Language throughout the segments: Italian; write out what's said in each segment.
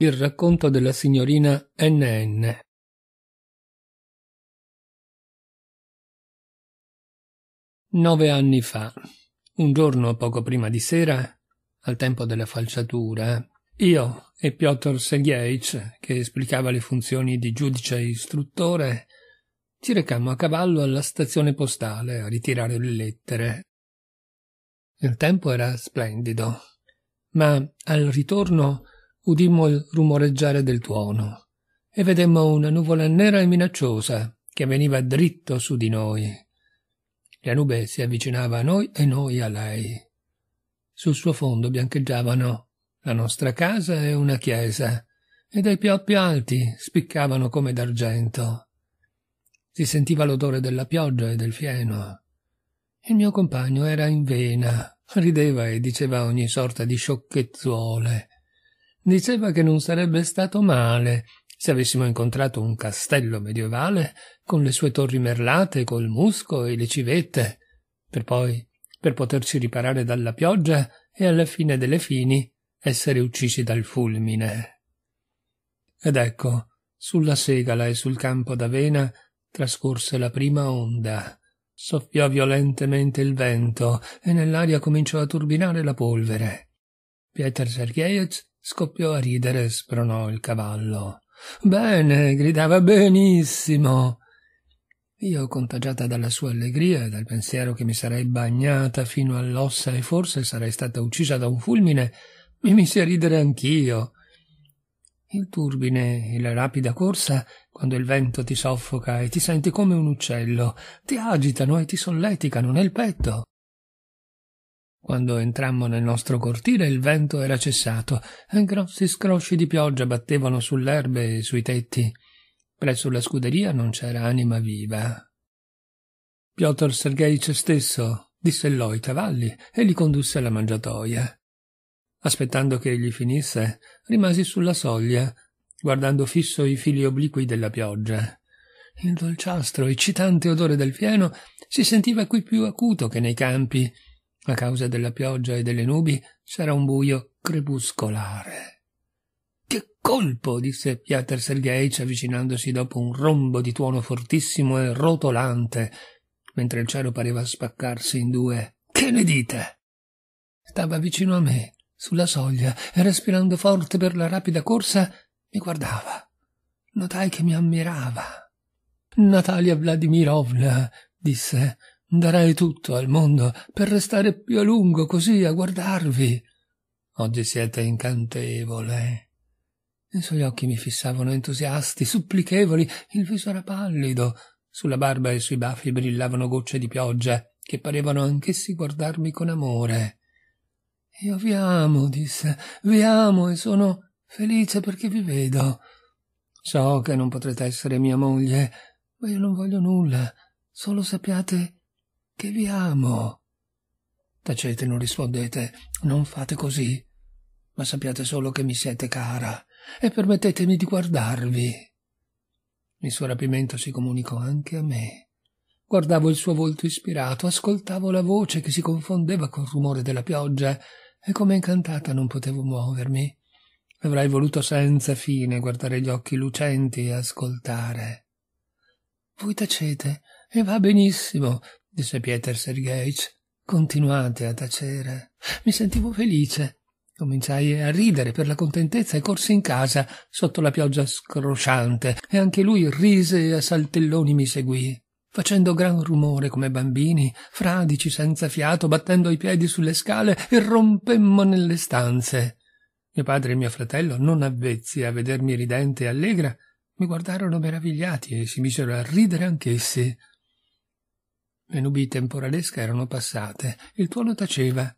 Il racconto della signorina NN. Nove anni fa, un giorno poco prima di sera, al tempo della falciatura, io e Piotr Sergeic, che esplicava le funzioni di giudice istruttore, ci recammo a cavallo alla stazione postale a ritirare le lettere. Il tempo era splendido, ma al ritorno udimmo il rumoreggiare del tuono e vedemmo una nuvola nera e minacciosa che veniva dritto su di noi. La nube si avvicinava a noi e noi a lei. Sul suo fondo biancheggiavano la nostra casa e una chiesa, e dai pioppi alti spiccavano come d'argento. Si sentiva l'odore della pioggia e del fieno. Il mio compagno era in vena, rideva e diceva ogni sorta di sciocchezzuole diceva che non sarebbe stato male se avessimo incontrato un castello medievale con le sue torri merlate col musco e le civette per poi per poterci riparare dalla pioggia e alla fine delle fini essere uccisi dal fulmine ed ecco sulla segala e sul campo d'avena trascorse la prima onda soffiò violentemente il vento e nell'aria cominciò a turbinare la polvere Pieter Sergeevich Scoppiò a ridere e spronò il cavallo. Bene, gridava benissimo. Io, contagiata dalla sua allegria e dal pensiero che mi sarei bagnata fino all'ossa e forse sarei stata uccisa da un fulmine, mi misi a ridere anch'io. Il turbine e la rapida corsa, quando il vento ti soffoca e ti senti come un uccello, ti agitano e ti solleticano nel petto. Quando entrammo nel nostro cortile il vento era cessato e grossi scrosci di pioggia battevano sull'erbe e sui tetti. Presso la scuderia non c'era anima viva. Piotr Sergeich stesso dissellò i cavalli e li condusse alla mangiatoia. Aspettando che egli finisse, rimasi sulla soglia, guardando fisso i fili obliqui della pioggia. Il dolciastro, eccitante odore del fieno si sentiva qui più acuto che nei campi a causa della pioggia e delle nubi c'era un buio crepuscolare. Che colpo! disse Piotr Sergeich avvicinandosi dopo un rombo di tuono fortissimo e rotolante, mentre il cielo pareva spaccarsi in due. Che ne dite? Stava vicino a me, sulla soglia, e respirando forte per la rapida corsa, mi guardava. Notai che mi ammirava. Natalia Vladimirovna, disse, Darei tutto al mondo per restare più a lungo così a guardarvi. Oggi siete incantevole. I suoi occhi mi fissavano entusiasti, supplichevoli, il viso era pallido, sulla barba e sui baffi brillavano gocce di pioggia, che parevano anch'essi guardarmi con amore. Io vi amo, disse, vi amo e sono felice perché vi vedo. So che non potrete essere mia moglie, ma io non voglio nulla, solo sappiate che vi amo. Tacete, non rispondete, non fate così, ma sappiate solo che mi siete cara e permettetemi di guardarvi. Il suo rapimento si comunicò anche a me. Guardavo il suo volto ispirato, ascoltavo la voce che si confondeva col rumore della pioggia e come incantata non potevo muovermi. Avrei voluto senza fine guardare gli occhi lucenti e ascoltare. Voi tacete, e va benissimo, disse Pieter Sergeich. Continuate a tacere. Mi sentivo felice. Cominciai a ridere per la contentezza e corsi in casa sotto la pioggia scrosciante e anche lui rise e a saltelloni mi seguì facendo gran rumore come bambini, fradici senza fiato, battendo i piedi sulle scale e rompemmo nelle stanze. Mio padre e mio fratello, non avvezzi a vedermi ridente e allegra, mi guardarono meravigliati e si misero a ridere anch'essi. Le nubi temporalesche erano passate, il tuono taceva,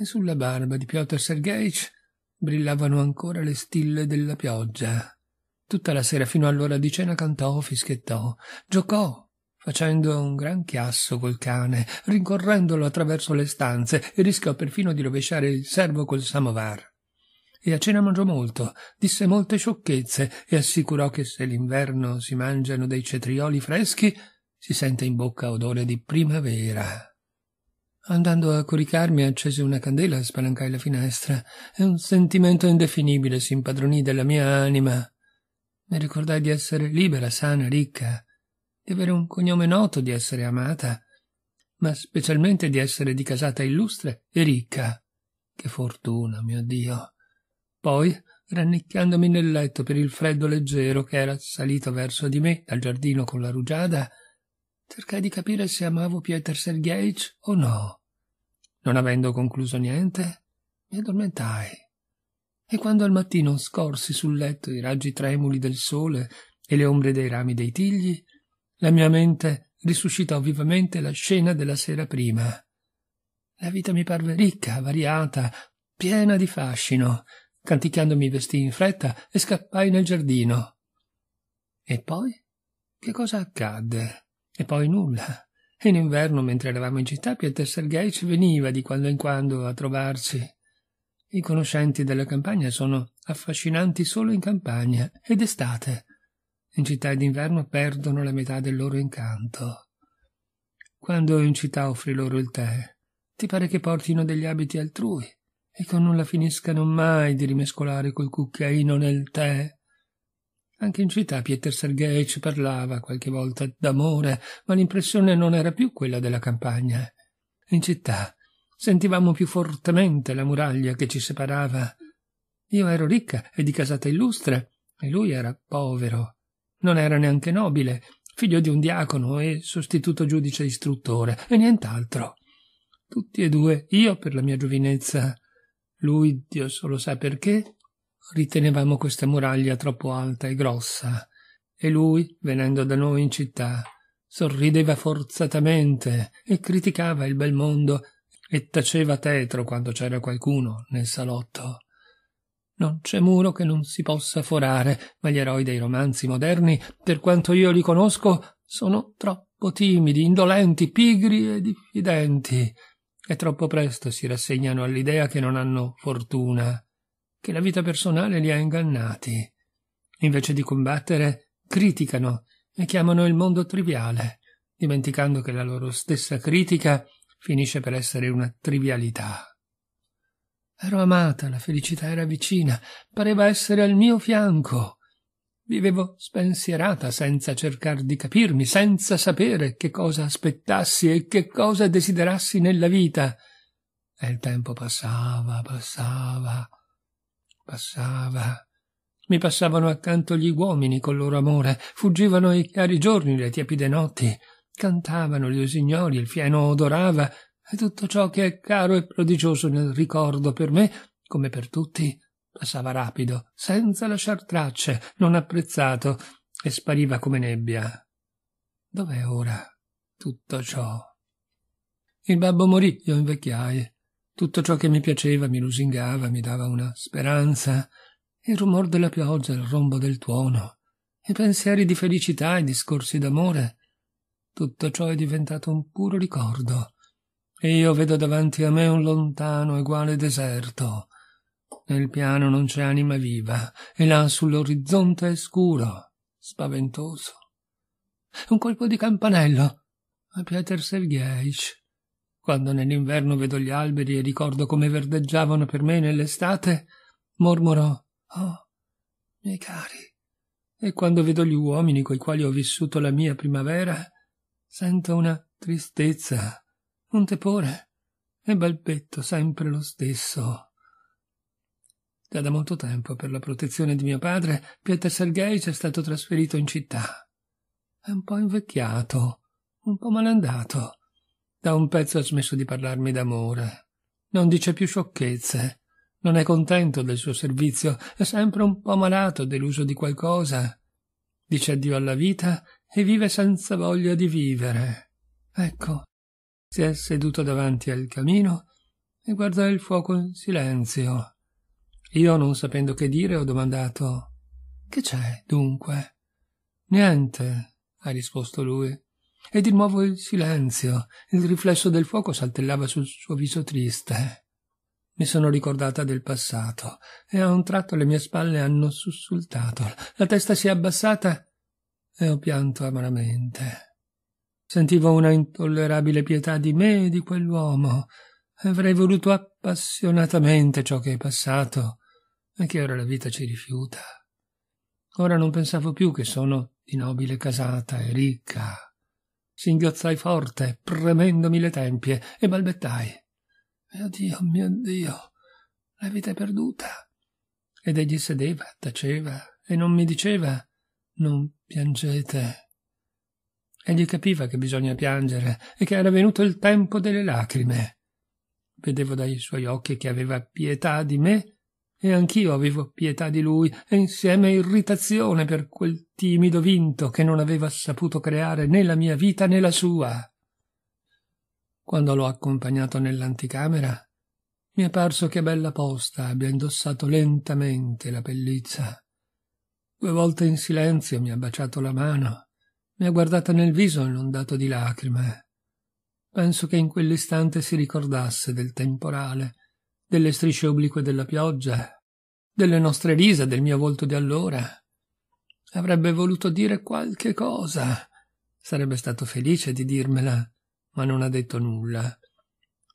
e sulla barba di Piotr Sergeich brillavano ancora le stille della pioggia. Tutta la sera fino all'ora di cena cantò, fischiettò, giocò, facendo un gran chiasso col cane, rincorrendolo attraverso le stanze e rischiò perfino di rovesciare il servo col samovar. E a cena mangiò molto, disse molte sciocchezze e assicurò che se l'inverno si mangiano dei cetrioli freschi, si sente in bocca odore di primavera. Andando a coricarmi accese una candela spalancai la finestra e un sentimento indefinibile si impadronì della mia anima. Mi ricordai di essere libera, sana, ricca, di avere un cognome noto, di essere amata, ma specialmente di essere di casata illustre e ricca. Che fortuna, mio Dio! Poi, rannicchiandomi nel letto per il freddo leggero che era salito verso di me dal giardino con la rugiada, Cercai di capire se amavo Piotr Sergeich o no. Non avendo concluso niente, mi addormentai. E quando al mattino scorsi sul letto i raggi tremuli del sole e le ombre dei rami dei tigli, la mia mente risuscitò vivamente la scena della sera prima. La vita mi parve ricca, variata, piena di fascino. Canticchiando mi vestii in fretta e scappai nel giardino. E poi che cosa accadde? E poi nulla. In inverno, mentre eravamo in città, Sergei ci veniva di quando in quando a trovarci. I conoscenti della campagna sono affascinanti solo in campagna ed estate. In città ed inverno perdono la metà del loro incanto. Quando in città offri loro il tè, ti pare che portino degli abiti altrui e che non la finiscano mai di rimescolare quel cucchiaino nel tè anche in città Pieter Sergeevich parlava qualche volta d'amore, ma l'impressione non era più quella della campagna. In città sentivamo più fortemente la muraglia che ci separava. Io ero ricca e di casata illustre, e lui era povero. Non era neanche nobile, figlio di un diacono e sostituto giudice istruttore, e nient'altro. Tutti e due, io per la mia giovinezza, lui, Dio solo sa perché, ritenevamo questa muraglia troppo alta e grossa, e lui, venendo da noi in città, sorrideva forzatamente e criticava il bel mondo e taceva tetro quando c'era qualcuno nel salotto. Non c'è muro che non si possa forare, ma gli eroi dei romanzi moderni, per quanto io li conosco, sono troppo timidi, indolenti, pigri e diffidenti, e troppo presto si rassegnano all'idea che non hanno fortuna che la vita personale li ha ingannati. Invece di combattere, criticano e chiamano il mondo triviale, dimenticando che la loro stessa critica finisce per essere una trivialità. Ero amata, la felicità era vicina, pareva essere al mio fianco. Vivevo spensierata senza cercar di capirmi, senza sapere che cosa aspettassi e che cosa desiderassi nella vita. E il tempo passava, passava. Passava. Mi passavano accanto gli uomini col loro amore, fuggivano i chiari giorni, le tiepide notti, cantavano gli usignoli, il fieno odorava, e tutto ciò che è caro e prodigioso nel ricordo per me, come per tutti, passava rapido, senza lasciar tracce, non apprezzato, e spariva come nebbia. Dov'è ora tutto ciò? Il babbo morì, io invecchiai. Tutto ciò che mi piaceva mi lusingava, mi dava una speranza, il rumor della pioggia, il rombo del tuono, i pensieri di felicità, i discorsi d'amore. Tutto ciò è diventato un puro ricordo, e io vedo davanti a me un lontano eguale deserto. Nel piano non c'è anima viva, e là sull'orizzonte è scuro, spaventoso. Un colpo di campanello a Piotr Sergeich quando nell'inverno vedo gli alberi e ricordo come verdeggiavano per me nell'estate, mormorò Oh, miei cari. E quando vedo gli uomini coi quali ho vissuto la mia primavera, sento una tristezza, un tepore e balbetto sempre lo stesso. Già da molto tempo, per la protezione di mio padre, Pietro Sergeich è stato trasferito in città. È un po' invecchiato, un po' malandato, da un pezzo ha smesso di parlarmi d'amore. Non dice più sciocchezze. Non è contento del suo servizio, è sempre un po' malato, deluso di qualcosa. Dice addio alla vita e vive senza voglia di vivere. Ecco, si è seduto davanti al camino e guarda il fuoco in silenzio. Io, non sapendo che dire, ho domandato Che c'è, dunque? Niente, ha risposto lui e di nuovo il silenzio. Il riflesso del fuoco saltellava sul suo viso triste. Mi sono ricordata del passato e a un tratto le mie spalle hanno sussultato. La testa si è abbassata e ho pianto amaramente. Sentivo una intollerabile pietà di me e di quell'uomo. Avrei voluto appassionatamente ciò che è passato e che ora la vita ci rifiuta. Ora non pensavo più che sono di nobile casata e ricca Singhiozzai forte, premendomi le tempie, e balbettai. Mio eh, Dio, mio Dio, la vita è perduta. Ed egli sedeva, taceva, e non mi diceva non piangete. Egli capiva che bisogna piangere e che era venuto il tempo delle lacrime. Vedevo dai suoi occhi che aveva pietà di me e anch'io avevo pietà di lui e insieme irritazione per quel timido vinto che non aveva saputo creare né la mia vita né la sua. Quando l'ho accompagnato nell'anticamera, mi è parso che Bella Posta abbia indossato lentamente la pellizza. Due volte in silenzio mi ha baciato la mano, mi ha guardata nel viso inondato di lacrime. Penso che in quell'istante si ricordasse del temporale delle strisce oblique della pioggia, delle nostre risa, del mio volto di allora. Avrebbe voluto dire qualche cosa. Sarebbe stato felice di dirmela, ma non ha detto nulla.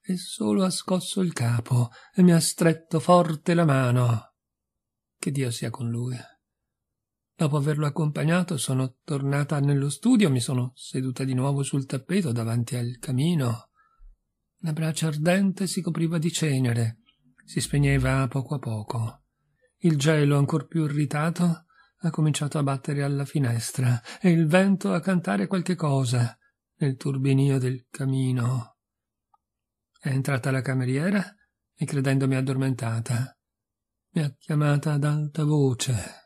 E solo ha scosso il capo e mi ha stretto forte la mano. Che Dio sia con lui. Dopo averlo accompagnato sono tornata nello studio, mi sono seduta di nuovo sul tappeto davanti al camino. La brace ardente si copriva di cenere si spegneva poco a poco. Il gelo, ancor più irritato, ha cominciato a battere alla finestra e il vento a cantare qualche cosa nel turbinio del camino. È entrata la cameriera e credendomi addormentata, mi ha chiamata ad alta voce